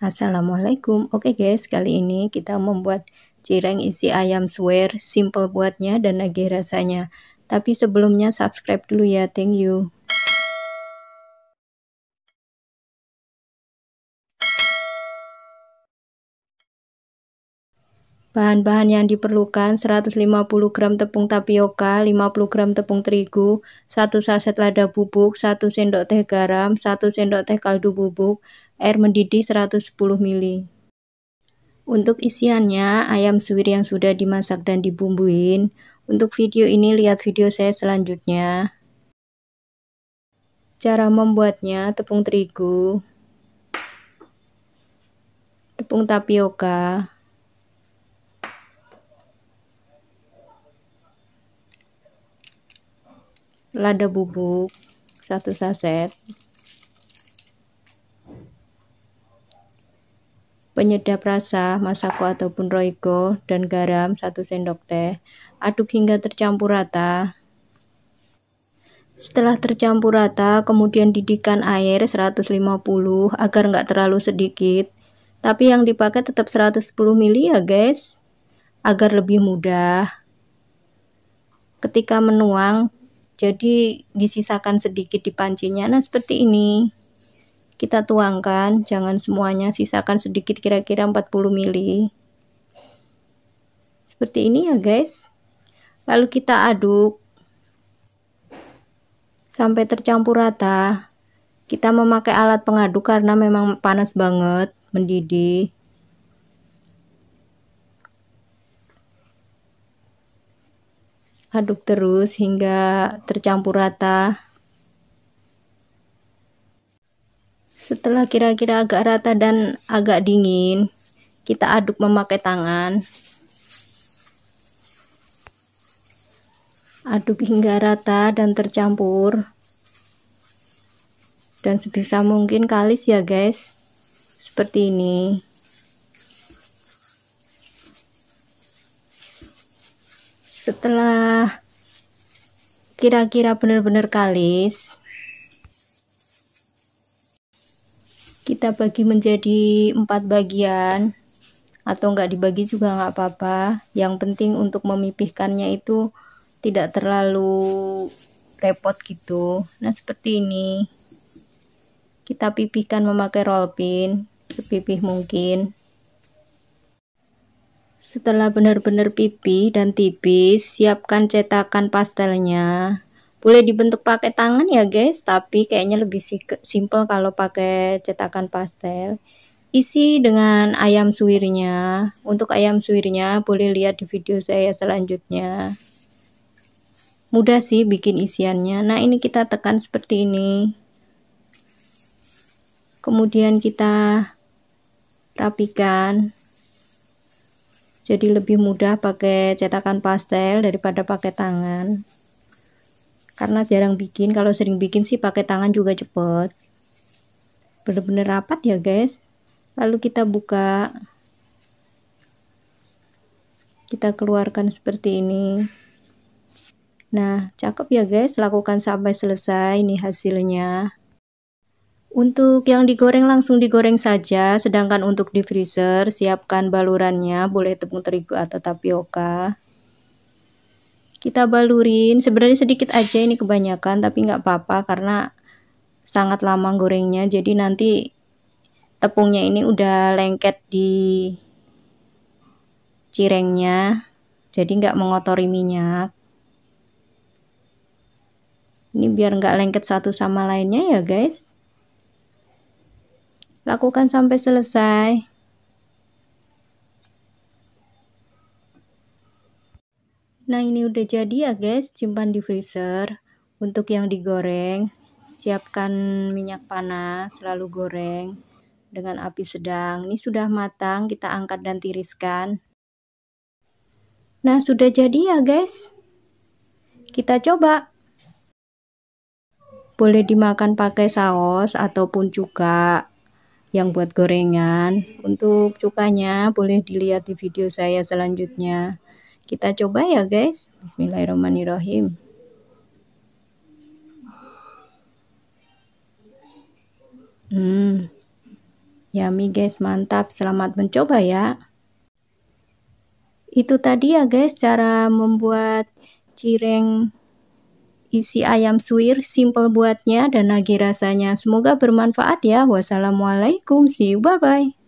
Assalamualaikum Oke guys kali ini kita membuat cireng isi ayam swear, Simple buatnya dan lagi rasanya Tapi sebelumnya subscribe dulu ya thank you Bahan-bahan yang diperlukan 150 gram tepung tapioka, 50 gram tepung terigu, 1 saset lada bubuk, 1 sendok teh garam, 1 sendok teh kaldu bubuk, air mendidih 110 ml. Untuk isiannya, ayam suwir yang sudah dimasak dan dibumbuin. Untuk video ini, lihat video saya selanjutnya. Cara membuatnya, tepung terigu, tepung tapioka, lada bubuk satu saset penyedap rasa masako ataupun roiko dan garam satu sendok teh aduk hingga tercampur rata setelah tercampur rata kemudian didihkan air 150 agar nggak terlalu sedikit tapi yang dipakai tetap 110 ml ya guys agar lebih mudah ketika menuang jadi disisakan sedikit di pancinya nah seperti ini kita tuangkan jangan semuanya sisakan sedikit kira-kira 40 ml seperti ini ya guys lalu kita aduk sampai tercampur rata kita memakai alat pengaduk karena memang panas banget mendidih aduk terus hingga tercampur rata setelah kira-kira agak rata dan agak dingin kita aduk memakai tangan aduk hingga rata dan tercampur dan sebisa mungkin kalis ya guys seperti ini setelah kira-kira benar-benar kalis kita bagi menjadi empat bagian atau enggak dibagi juga enggak apa-apa yang penting untuk memipihkannya itu tidak terlalu repot gitu nah seperti ini kita pipihkan memakai roll pin sepipih mungkin setelah benar-benar pipih dan tipis, siapkan cetakan pastelnya. Boleh dibentuk pakai tangan ya guys, tapi kayaknya lebih simple kalau pakai cetakan pastel. Isi dengan ayam suwirnya. Untuk ayam suwirnya boleh lihat di video saya selanjutnya. Mudah sih bikin isiannya. Nah, ini kita tekan seperti ini kemudian kita rapikan jadi lebih mudah pakai cetakan pastel daripada pakai tangan karena jarang bikin kalau sering bikin sih pakai tangan juga cepet bener-bener rapat ya guys lalu kita buka kita keluarkan seperti ini nah cakep ya guys lakukan sampai selesai ini hasilnya untuk yang digoreng langsung digoreng saja, sedangkan untuk di freezer siapkan balurannya, boleh tepung terigu atau tapioka. Kita balurin, sebenarnya sedikit aja ini kebanyakan, tapi nggak apa-apa karena sangat lama gorengnya, jadi nanti tepungnya ini udah lengket di cirengnya, jadi nggak mengotori minyak. Ini biar nggak lengket satu sama lainnya ya guys. Lakukan sampai selesai. Nah, ini udah jadi ya, guys. Simpan di freezer. Untuk yang digoreng, siapkan minyak panas, lalu goreng dengan api sedang. Ini sudah matang, kita angkat dan tiriskan. Nah, sudah jadi ya, guys. Kita coba. Boleh dimakan pakai saus ataupun cuka yang buat gorengan. Untuk cukanya boleh dilihat di video saya selanjutnya. Kita coba ya guys. Bismillahirrahmanirrahim. Hmm. Yummy guys, mantap. Selamat mencoba ya. Itu tadi ya guys cara membuat cireng isi ayam suwir simple buatnya dan lagi rasanya. Semoga bermanfaat ya. Wassalamualaikum, see you, bye-bye.